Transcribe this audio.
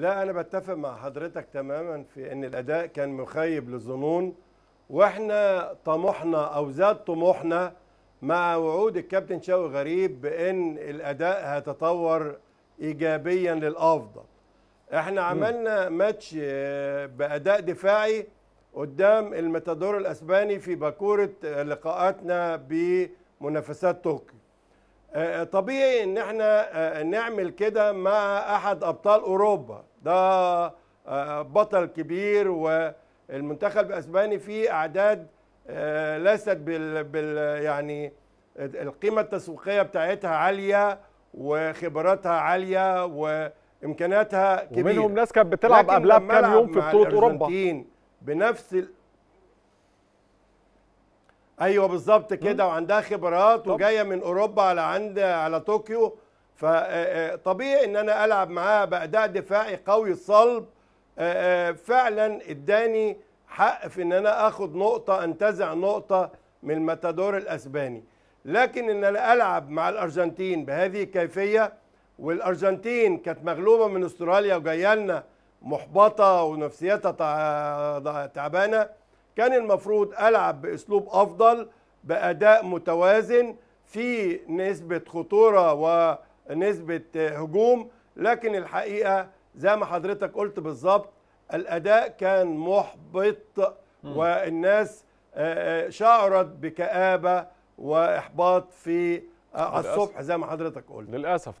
لا انا بتفق مع حضرتك تماما في ان الاداء كان مخيب للظنون واحنا طموحنا او زاد طموحنا مع وعود الكابتن شاوي غريب بان الاداء هيتطور ايجابيا للافضل احنا عملنا ماتش آه، باداء دفاعي قدام المتادور الاسباني في باكوره آه، لقاءاتنا بمنافسات طوكيو آه، آه، طبيعي ان احنا آه، نعمل كده مع احد ابطال اوروبا ده بطل كبير والمنتخب الاسباني فيه اعداد ليست بال, بال يعني القيمه التسويقيه بتاعتها عاليه وخبراتها عاليه وامكاناتها كبيره ومنهم ناس كانت بتلعب قبلها بكام يوم في بطوله اوروبا بنفس ايوه بالظبط كده وعندها خبرات وجايه من اوروبا على عند على طوكيو فطبيعي آه، آه، ان انا العب معاها باداء دفاعي قوي صلب آه، فعلا اداني حق في ان انا اخد نقطه انتزع نقطه من الماتادور الاسباني لكن ان انا العب مع الارجنتين بهذه الكيفيه والارجنتين كانت مغلوبه من استراليا وجايه لنا محبطه ونفسيتها تعبانه كان المفروض ألعب بأسلوب أفضل بأداء متوازن في نسبة خطورة ونسبة هجوم لكن الحقيقة زي ما حضرتك قلت بالظبط الأداء كان محبط والناس آه، آه، شعرت بكآبة وإحباط في على آه، الصبح زي ما حضرتك قلت للأسف